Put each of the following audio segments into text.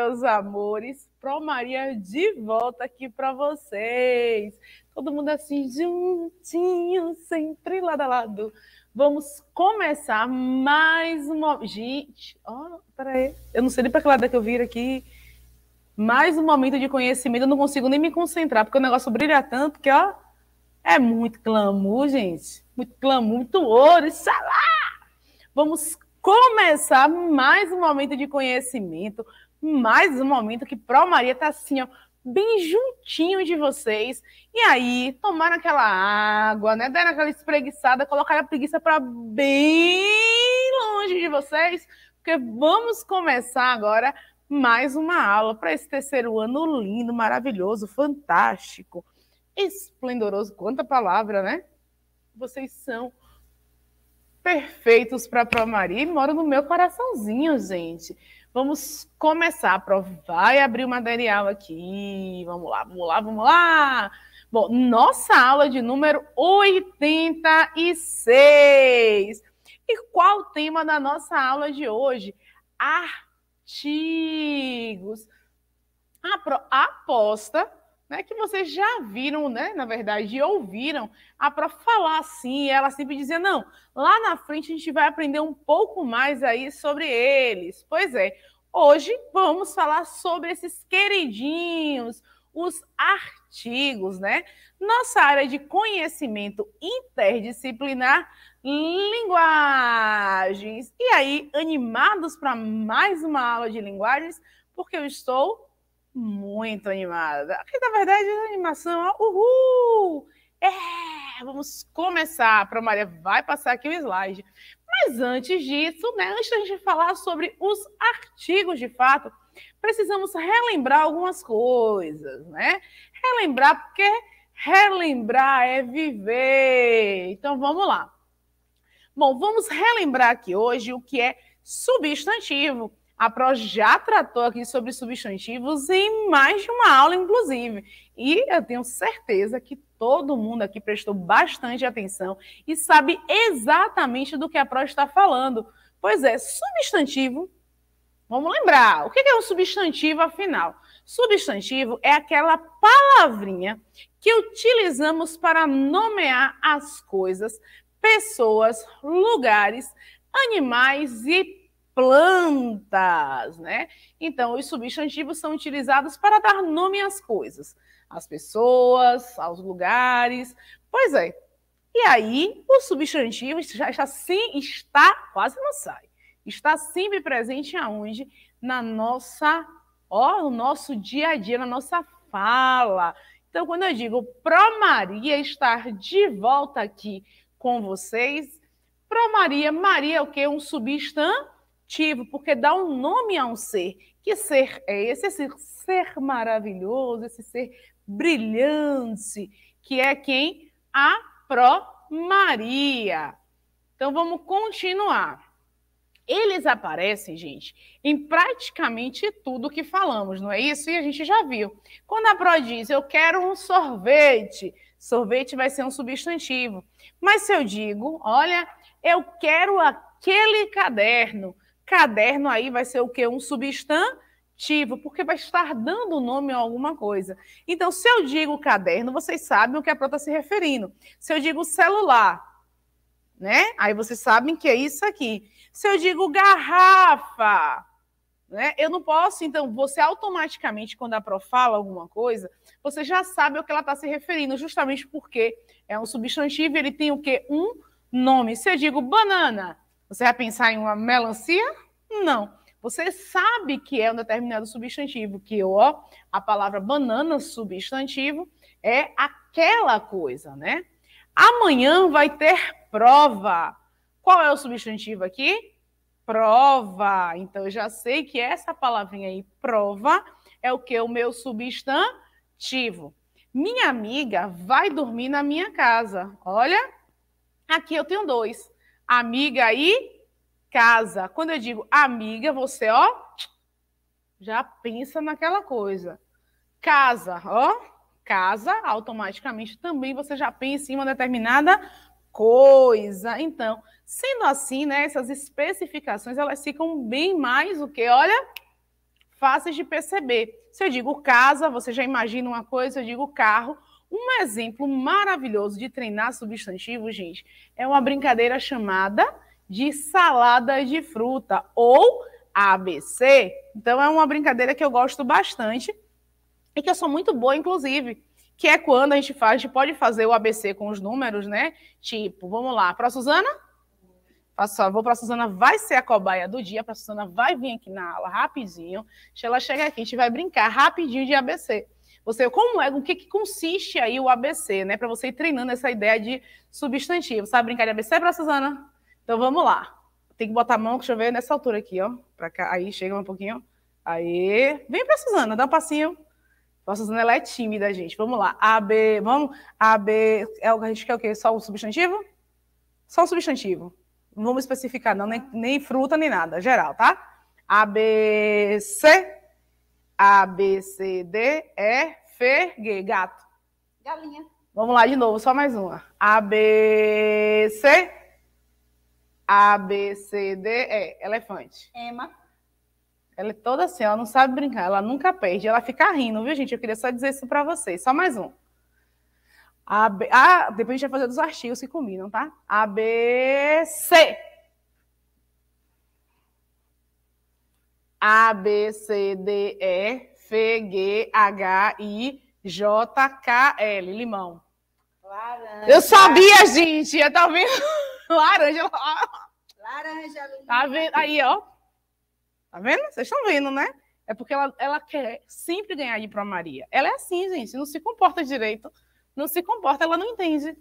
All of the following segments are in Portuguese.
meus amores. Pro Maria de volta aqui para vocês. Todo mundo assim juntinho, sempre lado a lado. Vamos começar mais uma. Gente, ó, peraí. Eu não sei nem para que lado é que eu viro aqui. Mais um momento de conhecimento. Eu não consigo nem me concentrar, porque o negócio brilha tanto que, ó, é muito clamor, gente. Muito clamor, muito ouro. Isso é lá! Vamos começar mais um momento de conhecimento, mais um momento que Pro Maria tá assim, ó, bem juntinho de vocês. E aí, tomaram aquela água, né? Deram aquela espreguiçada, colocaram a preguiça para bem longe de vocês, porque vamos começar agora mais uma aula para esse terceiro ano lindo, maravilhoso, fantástico, esplendoroso. Quanta palavra, né? Vocês são perfeitos para a Maria e moram no meu coraçãozinho, gente. Vamos começar. A prova vai abrir o material aqui. Vamos lá, vamos lá, vamos lá. Bom, nossa aula de número 86. E qual o tema da nossa aula de hoje? Artigos. A aposta né, que vocês já viram, né, na verdade, ouviram a ah, prof falar assim, ela sempre dizia, não, lá na frente a gente vai aprender um pouco mais aí sobre eles. Pois é, hoje vamos falar sobre esses queridinhos, os artigos, né? Nossa área de conhecimento interdisciplinar, linguagens. E aí, animados para mais uma aula de linguagens? Porque eu estou muito animada. Aqui, na verdade, é animação, uhul! É, vamos começar. A Promaria vai passar aqui o slide. Mas antes disso, né, antes da gente falar sobre os artigos de fato, precisamos relembrar algumas coisas, né? Relembrar porque relembrar é viver. Então vamos lá. Bom, vamos relembrar aqui hoje o que é substantivo. A Pro já tratou aqui sobre substantivos em mais de uma aula, inclusive. E eu tenho certeza que todo mundo aqui prestou bastante atenção e sabe exatamente do que a Pro está falando. Pois é, substantivo. Vamos lembrar, o que é um substantivo, afinal? Substantivo é aquela palavrinha que utilizamos para nomear as coisas, pessoas, lugares, animais e plantas, né? Então, os substantivos são utilizados para dar nome às coisas, às pessoas, aos lugares. Pois é. E aí, o substantivo já está, sim, está quase não sai. Está sempre presente aonde? Na nossa, ó, no nosso dia a dia, na nossa fala. Então, quando eu digo Pro Maria estar de volta aqui com vocês, Pro Maria, Maria é o quê? Um substantivo distintivo, porque dá um nome a um ser. Que ser é esse? Esse ser maravilhoso, esse ser brilhante, que é quem? A Pró Maria. Então vamos continuar. Eles aparecem, gente, em praticamente tudo que falamos, não é isso? E a gente já viu. Quando a Pro diz, eu quero um sorvete, sorvete vai ser um substantivo. Mas se eu digo, olha, eu quero aquele caderno, Caderno aí vai ser o quê? Um substantivo, porque vai estar dando nome a alguma coisa. Então, se eu digo caderno, vocês sabem o que a prova está se referindo. Se eu digo celular, né? Aí vocês sabem que é isso aqui. Se eu digo garrafa, né? Eu não posso, então, você automaticamente, quando a prova fala alguma coisa, você já sabe ao que ela está se referindo, justamente porque é um substantivo, ele tem o quê? Um nome. Se eu digo banana, você vai pensar em uma melancia? Não. Você sabe que é um determinado substantivo, que ó, a palavra banana substantivo é aquela coisa, né? Amanhã vai ter prova. Qual é o substantivo aqui? Prova. Então eu já sei que essa palavrinha aí, prova, é o que o meu substantivo. Minha amiga vai dormir na minha casa. Olha, aqui eu tenho dois amiga e casa. Quando eu digo amiga, você, ó, já pensa naquela coisa. Casa, ó, casa, automaticamente também você já pensa em uma determinada coisa. Então, sendo assim, né, essas especificações elas ficam bem mais o que, olha, fáceis de perceber. Se eu digo casa, você já imagina uma coisa, se eu digo carro, um exemplo maravilhoso de treinar substantivo, gente, é uma brincadeira chamada de salada de fruta ou ABC. Então é uma brincadeira que eu gosto bastante e que eu sou muito boa, inclusive, que é quando a gente faz, a gente pode fazer o ABC com os números, né? Tipo, vamos lá, para a Suzana? Faço favor, para a Suzana vai ser a cobaia do dia, para a Suzana vai vir aqui na aula rapidinho. Deixa ela chegar aqui, a gente vai brincar rapidinho de ABC. Você, como é, o que, que consiste aí o ABC, né? Para você ir treinando essa ideia de substantivo. Sabe brincar de ABC para Suzana? Então vamos lá. Tem que botar a mão, deixa eu ver, nessa altura aqui, ó. Para cá, aí chega um pouquinho. Aí, vem pra Suzana, dá um passinho. A Suzana, ela é tímida, gente. Vamos lá. A, B, vamos. A, B, é, a gente quer o quê? Só o substantivo? Só o substantivo. Não vamos especificar, não, nem, nem fruta, nem nada. Geral, tá? A, B, C. A, B, C, D, E, Ferguei, gato. Galinha. Vamos lá de novo, só mais uma. A, B, C. A, B, C, D, E. Elefante. Emma. Ela é toda assim, ela não sabe brincar, ela nunca perde, ela fica rindo, viu, gente? Eu queria só dizer isso para vocês. Só mais um. A, B... Ah, depois a gente vai fazer dos artigos que combinam, tá? A, B, C. A, B, C, D, E, F, G, H, I, J, K, L. Limão. Laranja. Eu sabia, gente. Eu tava vendo. Laranja. Laranja, limão. Tá vendo? Aí, ó. Tá vendo? Vocês estão vendo, né? É porque ela, ela quer sempre ganhar de pra Maria. Ela é assim, gente. Não se comporta direito. Não se comporta, ela não entende.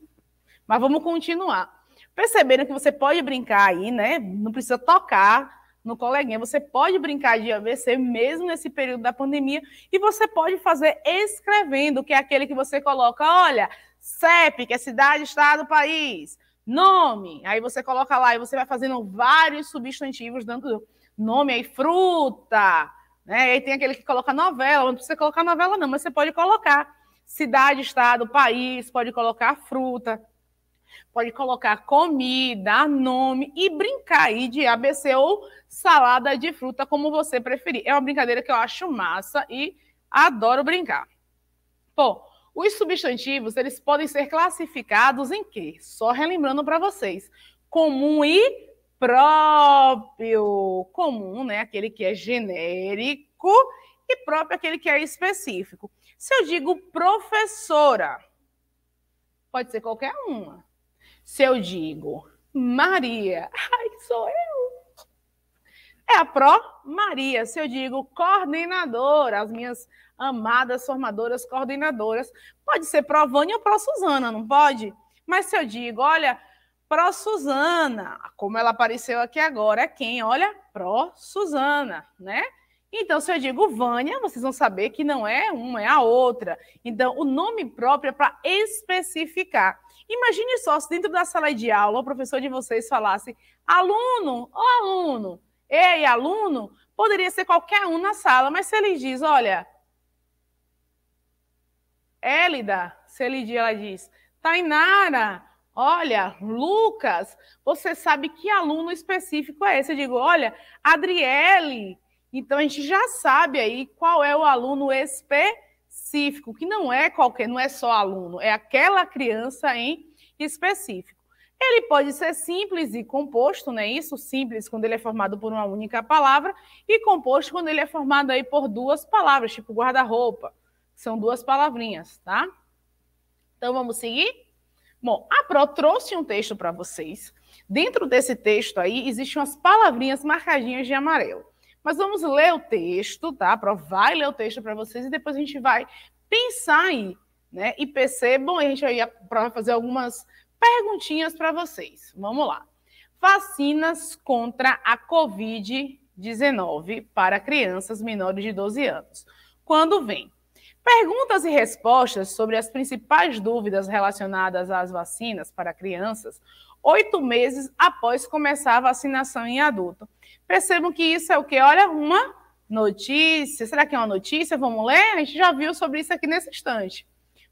Mas vamos continuar. Perceberam que você pode brincar aí, né? Não precisa tocar no coleguinha. Você pode brincar de AVC mesmo nesse período da pandemia e você pode fazer escrevendo, que é aquele que você coloca, olha, CEP, que é cidade, estado, país, nome. Aí você coloca lá e você vai fazendo vários substantivos dentro do nome aí, fruta, né? E aí tem aquele que coloca novela, não precisa colocar novela não, mas você pode colocar cidade, estado, país, pode colocar fruta, pode colocar comida, nome e brincar aí de ABC ou salada de fruta, como você preferir. É uma brincadeira que eu acho massa e adoro brincar. Bom, os substantivos, eles podem ser classificados em quê? Só relembrando para vocês. Comum e próprio. Comum, né? Aquele que é genérico e próprio aquele que é específico. Se eu digo professora, pode ser qualquer uma. Se eu digo Maria, ai, sou eu. É a pró Maria. Se eu digo coordenadora, as minhas amadas formadoras coordenadoras, pode ser pró Vânia ou pró Suzana, não pode? Mas se eu digo, olha, pró Suzana, como ela apareceu aqui agora, é quem? Olha, pró Suzana, né? Então, se eu digo Vânia, vocês vão saber que não é uma, é a outra. Então, o nome próprio é para especificar. Imagine só se dentro da sala de aula o professor de vocês falasse aluno, ô aluno, ei, aluno, poderia ser qualquer um na sala, mas se ele diz, olha, Élida, se ele diz, ela diz, Tainara, olha, Lucas, você sabe que aluno específico é esse? Eu digo, olha, Adriele. Então a gente já sabe aí qual é o aluno específico, que não é qualquer, não é só aluno, é aquela criança em específico. Ele pode ser simples e composto, não é isso? Simples quando ele é formado por uma única palavra e composto quando ele é formado aí por duas palavras, tipo guarda-roupa, são duas palavrinhas, tá? Então vamos seguir? Bom, a Pro trouxe um texto para vocês. Dentro desse texto aí existem umas palavrinhas marcadinhas de amarelo. Mas vamos ler o texto, tá? A Pro vai ler o texto para vocês e depois a gente vai pensar aí né? E percebam, a gente vai fazer algumas perguntinhas para vocês. Vamos lá. Vacinas contra a Covid-19 para crianças menores de 12 anos. Quando vem? Perguntas e respostas sobre as principais dúvidas relacionadas às vacinas para crianças oito meses após começar a vacinação em adulto. Percebam que isso é o que? Olha, uma notícia. Será que é uma notícia? Vamos ler? A gente já viu sobre isso aqui nesse instante.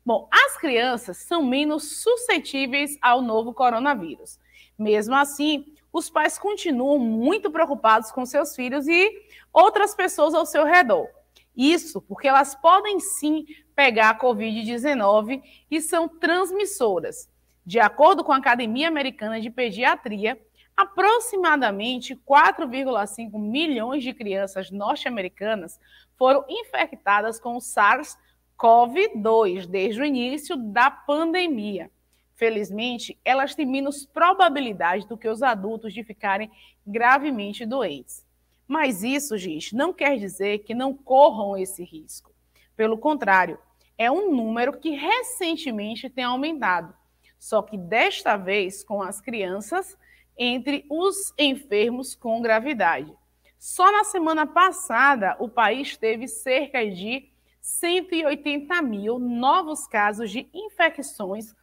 Bom, as crianças são menos suscetíveis ao novo coronavírus. Mesmo assim, os pais continuam muito preocupados com seus filhos e outras pessoas ao seu redor. Isso porque elas podem sim pegar a Covid-19 e são transmissoras. De acordo com a Academia Americana de Pediatria, aproximadamente 4,5 milhões de crianças norte-americanas foram infectadas com o SARS covid cov 2 desde o início da pandemia. Felizmente, elas têm menos probabilidade do que os adultos de ficarem gravemente doentes. Mas isso, gente, não quer dizer que não corram esse risco. Pelo contrário, é um número que recentemente tem aumentado, só que desta vez com as crianças entre os enfermos com gravidade. Só na semana passada, o país teve cerca de 180 mil novos casos de infecções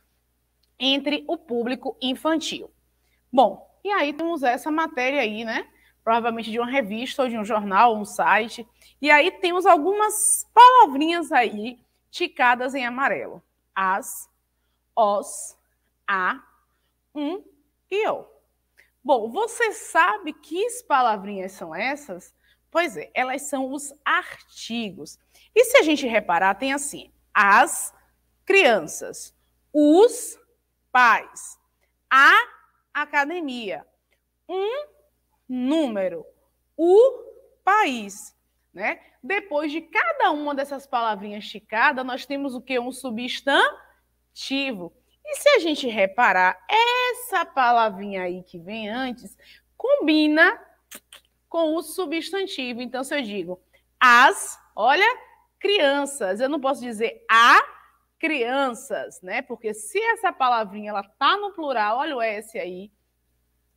entre o público infantil. Bom, e aí temos essa matéria aí, né? Provavelmente de uma revista ou de um jornal, um site. E aí temos algumas palavrinhas aí ticadas em amarelo: as, os, a, um e o. Bom, você sabe que palavrinhas são essas? Pois é, elas são os artigos. E se a gente reparar, tem assim: as crianças, os pais, a academia, um número, o país. Né? Depois de cada uma dessas palavrinhas esticadas, nós temos o que? Um substantivo. E se a gente reparar, essa palavrinha aí que vem antes combina com o substantivo. Então, se eu digo as, olha, crianças, eu não posso dizer a crianças, né? Porque se essa palavrinha ela tá no plural, olha o S aí,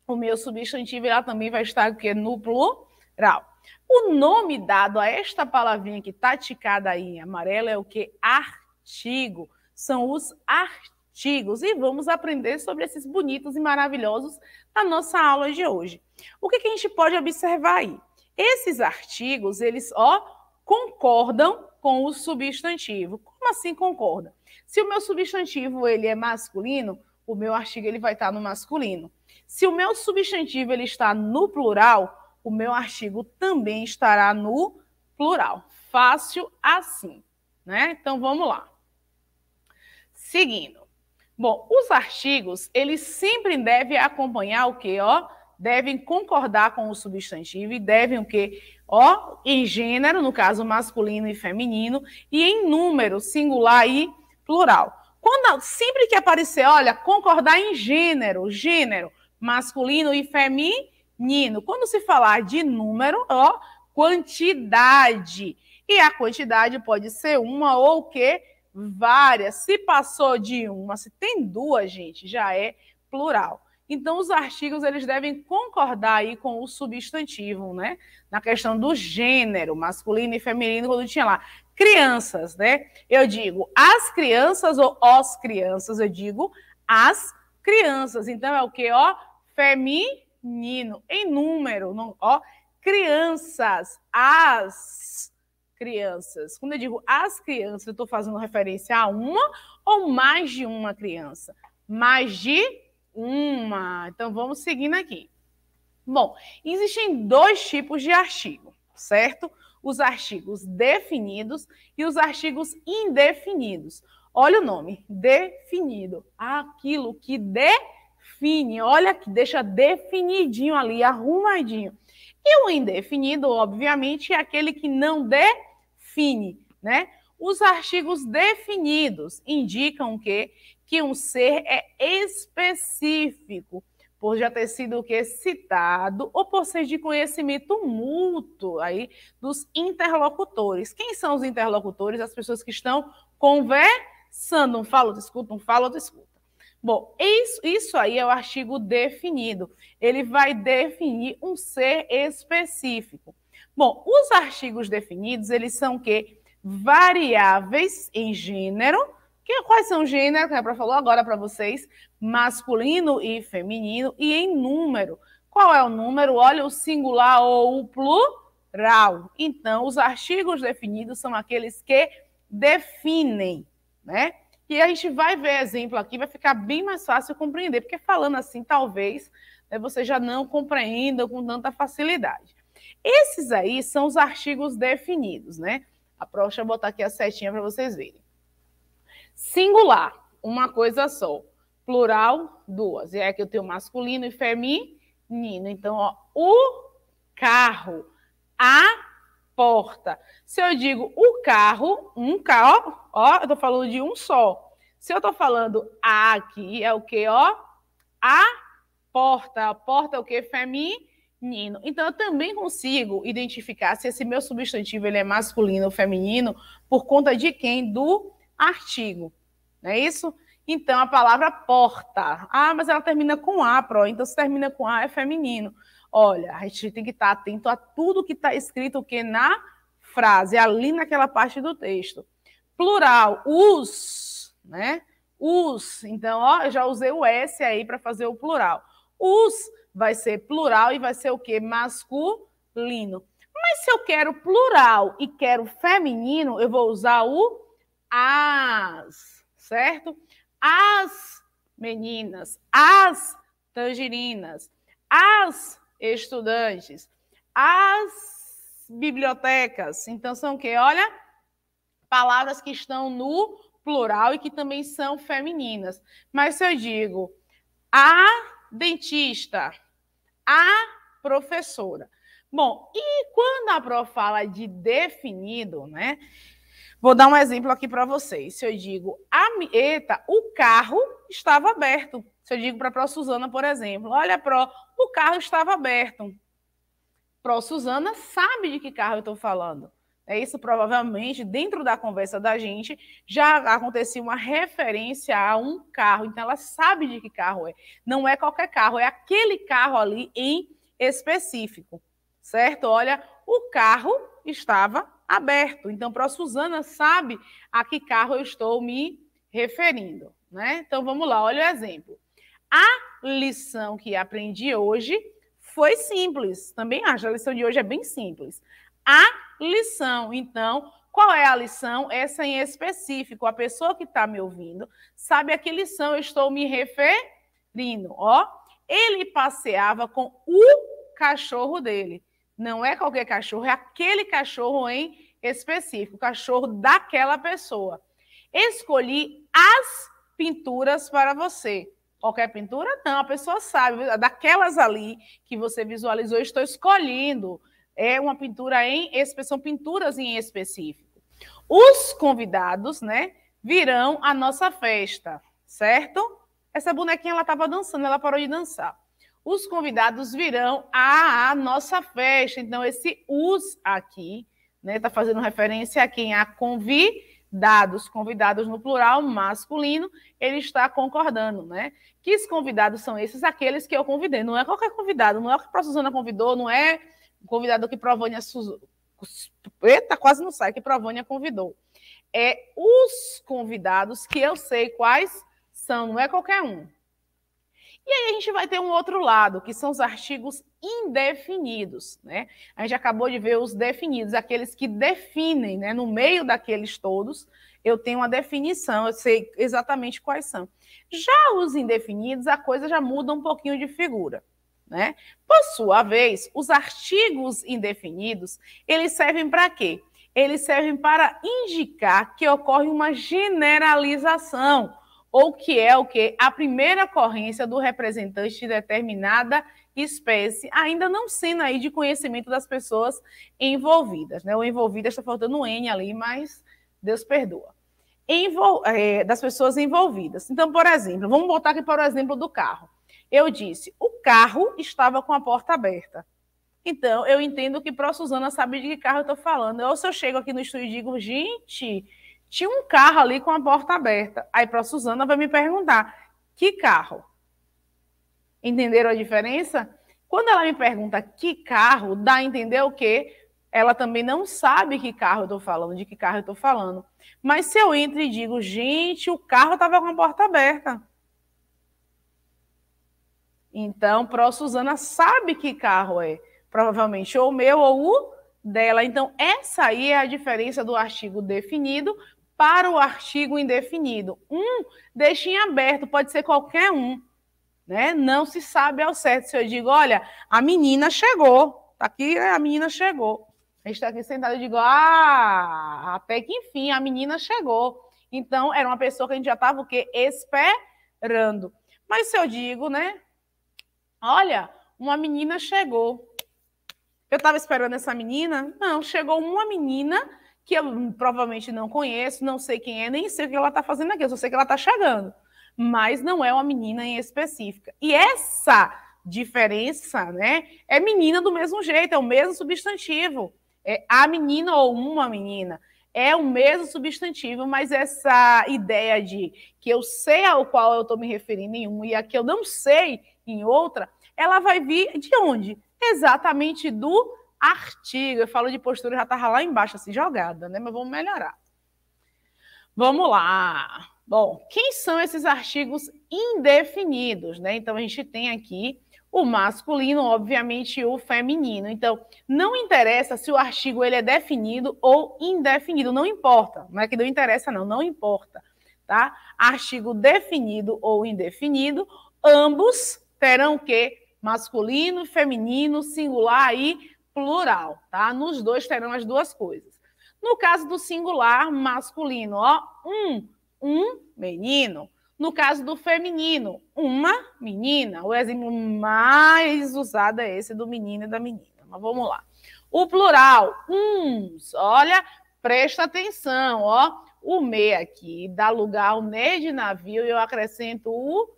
o meu substantivo ela também vai estar aqui no plural. O nome dado a esta palavrinha que tá ticada aí em amarelo é o que? Artigo. São os artigos artigos e vamos aprender sobre esses bonitos e maravilhosos na nossa aula de hoje. O que, que a gente pode observar aí? Esses artigos, eles ó, concordam com o substantivo. Como assim concorda? Se o meu substantivo ele é masculino, o meu artigo ele vai estar no masculino. Se o meu substantivo ele está no plural, o meu artigo também estará no plural. Fácil assim, né? Então vamos lá. Seguindo. Bom, os artigos, eles sempre devem acompanhar o quê? Ó, devem concordar com o substantivo e devem o quê? Ó, em gênero, no caso masculino e feminino, e em número, singular e plural. Quando, sempre que aparecer, olha, concordar em gênero, gênero, masculino e feminino. Quando se falar de número, ó, quantidade. E a quantidade pode ser uma ou o quê? várias. Se passou de uma, se tem duas, gente, já é plural. Então, os artigos eles devem concordar aí com o substantivo, né? Na questão do gênero, masculino e feminino, quando tinha lá crianças, né? Eu digo as crianças ou os crianças, eu digo as crianças. Então, é o que, ó? Feminino, em número, não, ó, crianças, as crianças. Quando eu digo as crianças, eu estou fazendo referência a uma ou mais de uma criança. Mais de uma. Então vamos seguindo aqui. Bom, existem dois tipos de artigo, certo? Os artigos definidos e os artigos indefinidos. Olha o nome, definido. Aquilo que define, olha que deixa definidinho ali, arrumadinho. E o indefinido, obviamente, é aquele que não define fine, né? Os artigos definidos indicam que Que um ser é específico, por já ter sido o que citado ou por ser de conhecimento mútuo aí dos interlocutores. Quem são os interlocutores? As pessoas que estão conversando, um fala, outro escuta, um fala, outro escuta. Bom, isso, isso aí é o artigo definido. Ele vai definir um ser específico. Bom, os artigos definidos, eles são que variáveis em gênero, que quais são gêneros? que a falou agora para vocês, masculino e feminino, e em número. Qual é o número? Olha o singular ou o plural. Então, os artigos definidos são aqueles que definem, né? E a gente vai ver exemplo aqui, vai ficar bem mais fácil compreender, porque falando assim, talvez né, você já não compreenda com tanta facilidade. Esses aí são os artigos definidos, né? A próxima, vou botar aqui a setinha para vocês verem. Singular, uma coisa só. Plural, duas. E aqui é eu tenho masculino e feminino. Então, ó, o carro, a porta. Se eu digo o carro, um carro, ó, ó eu tô falando de um só. Se eu tô falando a aqui, é o que, ó? A porta. A porta é o que? Feminino Nino. Então, eu também consigo identificar se esse meu substantivo ele é masculino ou feminino por conta de quem? Do artigo. Não é isso? Então, a palavra porta. Ah, mas ela termina com A, pró. Então, se termina com A, é feminino. Olha, a gente tem que estar atento a tudo que está escrito que na frase, ali naquela parte do texto. Plural, os, né? Os. Então, ó, eu já usei o S aí para fazer o plural. Os vai ser plural e vai ser o quê? Masculino. Mas se eu quero plural e quero feminino, eu vou usar o as, certo? As meninas, as tangerinas, as estudantes, as bibliotecas. Então são o quê? Olha, palavras que estão no plural e que também são femininas. Mas se eu digo a dentista, a professora. Bom, e quando a Pro fala de definido, né? Vou dar um exemplo aqui para vocês. Se eu digo, a, eita, o carro estava aberto. Se eu digo para a Pro Suzana, por exemplo, olha, Pro, o carro estava aberto. Pro Suzana sabe de que carro eu estou falando. É isso provavelmente dentro da conversa da gente já acontecia uma referência a um carro, então ela sabe de que carro é. Não é qualquer carro, é aquele carro ali em específico, certo? Olha, o carro estava aberto, então para a Suzana sabe a que carro eu estou me referindo, né? Então vamos lá, olha o exemplo. A lição que aprendi hoje foi simples, também acho, a lição de hoje é bem simples. A lição. Então, qual é a lição? Essa em específico. A pessoa que está me ouvindo sabe a que lição eu estou me referindo. Ó, ele passeava com o cachorro dele. Não é qualquer cachorro, é aquele cachorro em específico, o cachorro daquela pessoa. Escolhi as pinturas para você. Qualquer pintura? Não, a pessoa sabe, daquelas ali que você visualizou, estou escolhendo é uma pintura em são pinturas em específico. Os convidados, né, virão à nossa festa, certo? Essa bonequinha ela estava dançando, ela parou de dançar. Os convidados virão à, nossa festa. Então esse "os" aqui, né, está fazendo referência a quem a convidados, dados, convidados no plural masculino, ele está concordando, né? Que convidados são esses? Aqueles que eu convidei. Não é qualquer convidado, não é o que a Suzana convidou, não é um convidado que Provânia. Eita, quase não sai, que Provânia convidou. É os convidados que eu sei quais são, não é qualquer um. E aí a gente vai ter um outro lado, que são os artigos indefinidos, né? A gente acabou de ver os definidos, aqueles que definem, né? No meio daqueles todos, eu tenho uma definição, eu sei exatamente quais são. Já os indefinidos, a coisa já muda um pouquinho de figura. Né? Por sua vez, os artigos indefinidos, eles servem para quê? Eles servem para indicar que ocorre uma generalização, ou que é o que a primeira ocorrência do representante de determinada espécie, ainda não sendo aí de conhecimento das pessoas envolvidas, né? Ou está faltando um n ali, mas Deus perdoa. Envol é, das pessoas envolvidas. Então, por exemplo, vamos botar aqui para o exemplo do carro. Eu disse: o carro estava com a porta aberta. Então, eu entendo que a Suzana sabe de que carro eu estou falando. Ou se eu chego aqui no estúdio e digo, gente, tinha um carro ali com a porta aberta. Aí a Suzana vai me perguntar: que carro? Entenderam a diferença? Quando ela me pergunta que carro, dá a entender o quê? Ela também não sabe que carro eu estou falando, de que carro eu estou falando. Mas se eu entro e digo, gente, o carro estava com a porta aberta. Então, Pro Suzana sabe que carro é, provavelmente ou o meu ou o dela. Então, essa aí é a diferença do artigo definido para o artigo indefinido. Um deixa em aberto, pode ser qualquer um, né? Não se sabe ao certo. Se eu digo, olha, a menina chegou, tá aqui, né? a menina chegou. A gente está aqui sentado e digo, ah, até que enfim, a menina chegou. Então, era uma pessoa que a gente já estava o quê? Esperando. Mas se eu digo, né? Olha, uma menina chegou. Eu estava esperando essa menina? Não, chegou uma menina que eu provavelmente não conheço, não sei quem é, nem sei o que ela está fazendo aqui, eu só sei que ela está chegando. Mas não é uma menina em específica. E essa diferença, né? É menina do mesmo jeito, é o mesmo substantivo. É a menina ou uma menina. É o mesmo substantivo, mas essa ideia de que eu sei ao qual eu estou me referindo em um e a que eu não sei em outra, ela vai vir de onde? Exatamente do artigo. Eu falo de postura, já estava lá embaixo, assim, jogada, né? Mas vamos melhorar. Vamos lá. Bom, quem são esses artigos indefinidos, né? Então a gente tem aqui o masculino, obviamente, o feminino. Então, não interessa se o artigo ele é definido ou indefinido, não importa. Não é que não interessa, não, não importa, tá? Artigo definido ou indefinido, ambos terão o quê? Masculino, feminino, singular e plural, tá? Nos dois terão as duas coisas. No caso do singular masculino, ó, um, um menino. No caso do feminino, uma menina. O exemplo mais usado é esse do menino e da menina. Mas vamos lá. O plural, uns. Olha, presta atenção, ó. O me aqui dá lugar ao ne de navio e eu acrescento o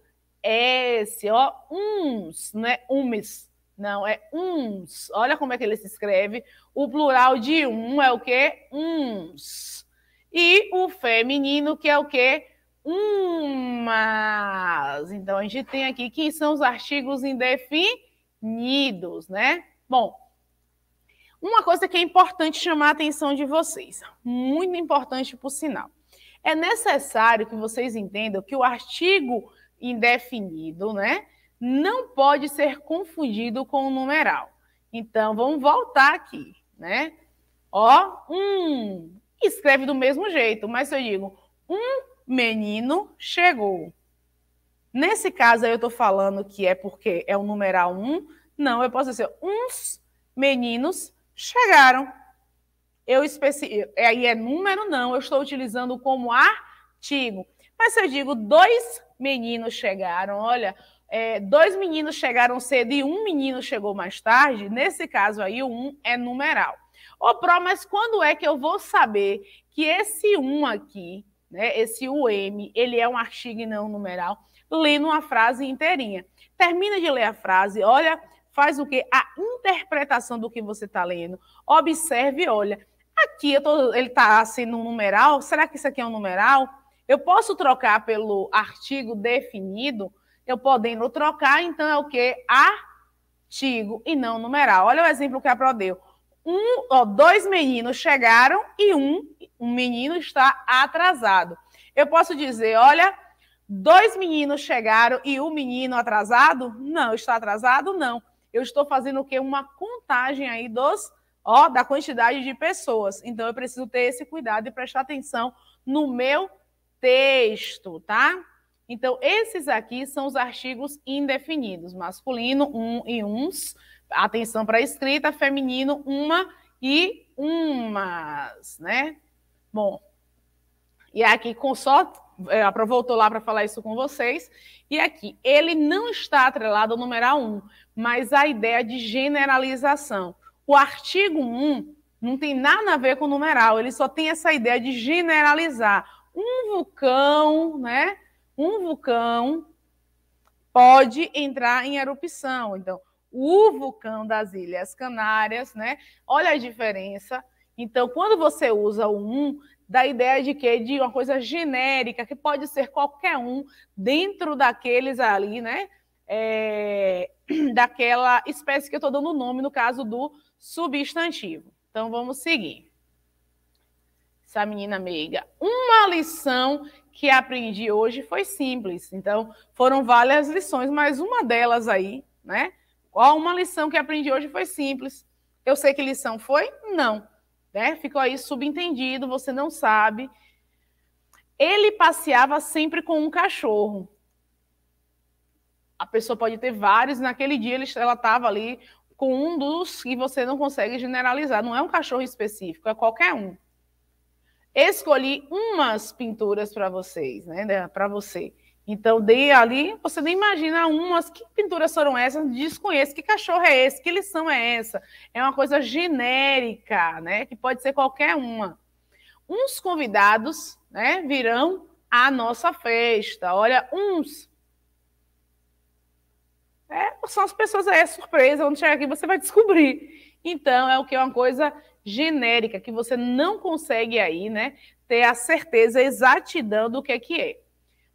S, ó, uns, não é umes, não, é uns. Olha como é que ele se escreve. O plural de um é o quê? Uns. E o feminino, que é o quê? Umas. Então, a gente tem aqui que são os artigos indefinidos, né? Bom, uma coisa que é importante chamar a atenção de vocês, muito importante por sinal. É necessário que vocês entendam que o artigo indefinido, né? Não pode ser confundido com o numeral. Então, vamos voltar aqui, né? Ó, um. Escreve do mesmo jeito, mas se eu digo um menino chegou. Nesse caso aí eu estou falando que é porque é o numeral um. Não, eu posso dizer uns meninos chegaram. Eu especi... Aí é número, não. Eu estou utilizando como artigo. Mas se eu digo, dois meninos chegaram, olha, é, dois meninos chegaram cedo e um menino chegou mais tarde, nesse caso aí, o um é numeral. Ô, Pro, mas quando é que eu vou saber que esse um aqui, né, esse UM, ele é um artigo e não um numeral? Lendo uma frase inteirinha. Termina de ler a frase, olha, faz o quê? A interpretação do que você está lendo. Observe, olha. Aqui eu tô, ele está sendo assim um numeral. Será que isso aqui é um numeral? Eu posso trocar pelo artigo definido, eu podendo trocar, então é o que? Artigo e não numeral. Olha o exemplo que a Pro deu. Um, ó, dois meninos chegaram e um, um menino está atrasado. Eu posso dizer, olha, dois meninos chegaram e um menino atrasado? Não, está atrasado? Não. Eu estou fazendo o quê? Uma contagem aí dos, ó, da quantidade de pessoas. Então eu preciso ter esse cuidado e prestar atenção no meu texto, tá? Então, esses aqui são os artigos indefinidos, masculino, um e uns, atenção para a escrita, feminino, uma e umas, né? Bom, e aqui com só é, a voltou lá para falar isso com vocês. E aqui, ele não está atrelado ao numeral 1, mas a ideia de generalização. O artigo 1 não tem nada a ver com o numeral, ele só tem essa ideia de generalizar um vulcão, né? Um vulcão pode entrar em erupção. Então, o vulcão das Ilhas Canárias, né? Olha a diferença. Então, quando você usa o um, a ideia de que de uma coisa genérica que pode ser qualquer um dentro daqueles ali, né? É, daquela espécie que eu estou dando o nome, no caso do substantivo. Então vamos seguir essa menina meiga. Uma lição que aprendi hoje foi simples. Então, foram várias lições, mas uma delas aí, né? Qual uma lição que aprendi hoje foi simples? Eu sei que lição foi? Não. Né? Ficou aí subentendido, você não sabe. Ele passeava sempre com um cachorro. A pessoa pode ter vários, naquele dia ela estava ali com um dos que você não consegue generalizar. Não é um cachorro específico, é qualquer um escolhi umas pinturas para vocês, né? né para você. Então, dei ali, você nem imagina umas, que pinturas foram essas? Desconheço, que cachorro é esse? Que lição é essa? É uma coisa genérica, né? Que pode ser qualquer uma. Uns convidados, né, virão à nossa festa. Olha, uns. É, são as pessoas, é surpresa, quando chegar aqui você vai descobrir. Então, é o que é uma coisa genérica, que você não consegue aí, né, ter a certeza, a exatidão do que é que é.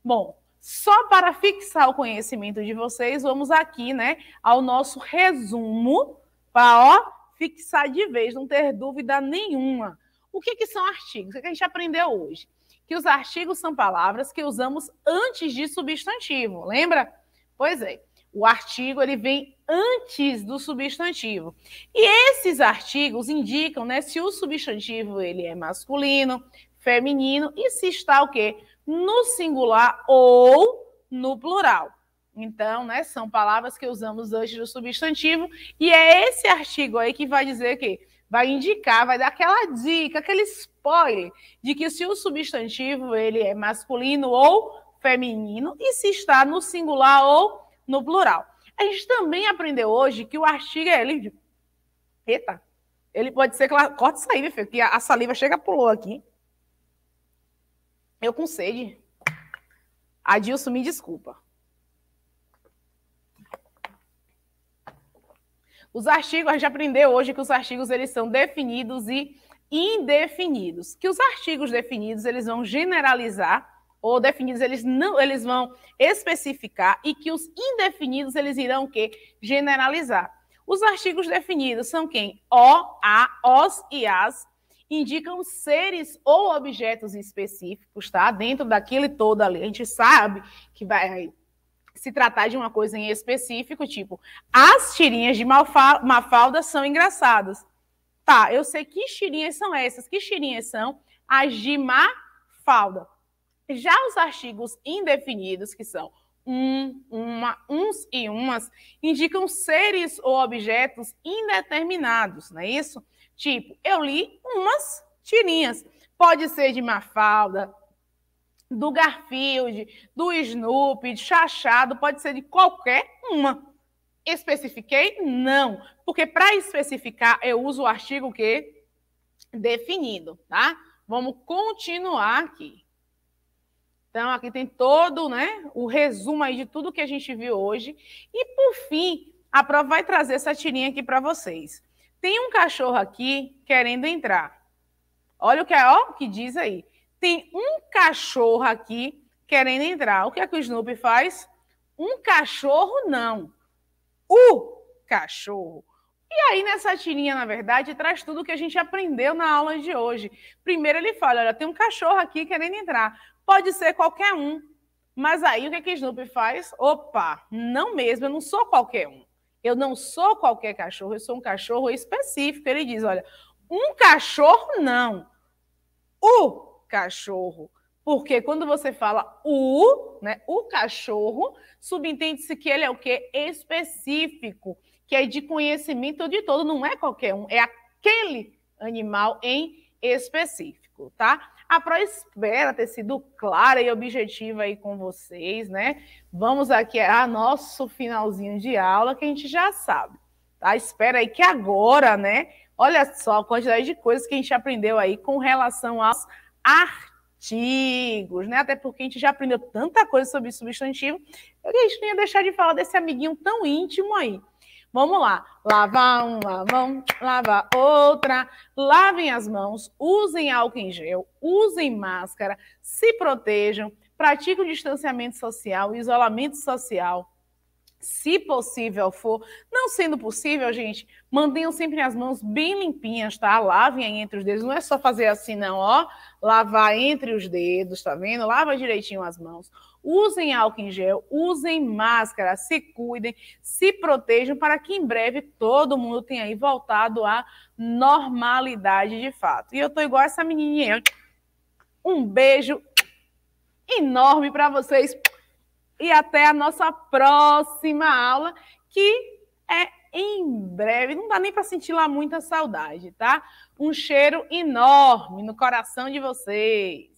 Bom, só para fixar o conhecimento de vocês, vamos aqui, né, ao nosso resumo, para, ó, fixar de vez, não ter dúvida nenhuma. O que, que são artigos? O que a gente aprendeu hoje? Que os artigos são palavras que usamos antes de substantivo, lembra? Pois é. O artigo ele vem antes do substantivo. E esses artigos indicam, né, se o substantivo ele é masculino, feminino e se está o quê? No singular ou no plural. Então, né, são palavras que usamos antes do substantivo e é esse artigo aí que vai dizer o quê? vai indicar, vai dar aquela dica, aquele spoiler de que se o substantivo ele é masculino ou feminino e se está no singular ou no plural. A gente também aprendeu hoje que o artigo é ele. Eita, ele pode ser. Corta isso aí, meu filho, que a saliva chega pulou aqui. Eu com sede. Adilson, me desculpa. Os artigos, a gente aprendeu hoje que os artigos eles são definidos e indefinidos. Que os artigos definidos eles vão generalizar ou definidos, eles não, eles vão especificar e que os indefinidos eles irão que generalizar. Os artigos definidos são quem? O, a, os e as indicam seres ou objetos específicos, tá? Dentro daquele todo ali, a gente sabe que vai se tratar de uma coisa em específico, tipo, as tirinhas de Mafalda são engraçadas. Tá, eu sei que tirinhas são essas, que tirinhas são as de Mafalda. Já os artigos indefinidos, que são um, uma, uns e umas, indicam seres ou objetos indeterminados, não é isso? Tipo, eu li umas tirinhas. Pode ser de Mafalda, do Garfield, do Snoopy, de Chachado, pode ser de qualquer uma. Especifiquei? Não, porque para especificar eu uso o artigo que definido, tá? Vamos continuar aqui. Então, aqui tem todo né, o resumo aí de tudo que a gente viu hoje. E, por fim, a prova vai trazer essa tirinha aqui para vocês. Tem um cachorro aqui querendo entrar. Olha o que, é, o que diz aí. Tem um cachorro aqui querendo entrar. O que é que o Snoopy faz? Um cachorro não. O cachorro. E aí, nessa tirinha, na verdade, traz tudo o que a gente aprendeu na aula de hoje. Primeiro, ele fala: olha, tem um cachorro aqui querendo entrar. Pode ser qualquer um. Mas aí, o que, é que Snoopy faz? Opa, não mesmo, eu não sou qualquer um. Eu não sou qualquer cachorro, eu sou um cachorro específico. Ele diz: olha, um cachorro não. O cachorro. Porque quando você fala o, né, o cachorro, subentende-se que ele é o quê? Específico que é de conhecimento de todo, não é qualquer um, é aquele animal em específico, tá? A Pro espera ter sido clara e objetiva aí com vocês, né? Vamos aqui a nosso finalzinho de aula que a gente já sabe, tá? Espera aí que agora, né? Olha só a quantidade de coisas que a gente aprendeu aí com relação aos artigos, né? Até porque a gente já aprendeu tanta coisa sobre substantivo, eu que a gente não ia deixar de falar desse amiguinho tão íntimo aí, Vamos lá. Lavar uma mão, lavar outra. Lavem as mãos, usem álcool em gel, usem máscara, se protejam, pratiquem o distanciamento social, o isolamento social se possível for. Não sendo possível, gente, mantenham sempre as mãos bem limpinhas, tá? Lavem aí entre os dedos. Não é só fazer assim, não, ó. Lavar entre os dedos, tá vendo? Lava direitinho as mãos usem álcool em gel, usem máscara, se cuidem, se protejam para que em breve todo mundo tenha aí voltado à normalidade de fato. E eu tô igual essa menininha. Um beijo enorme para vocês e até a nossa próxima aula, que é em breve. Não dá nem para sentir lá muita saudade, tá? Um cheiro enorme no coração de vocês.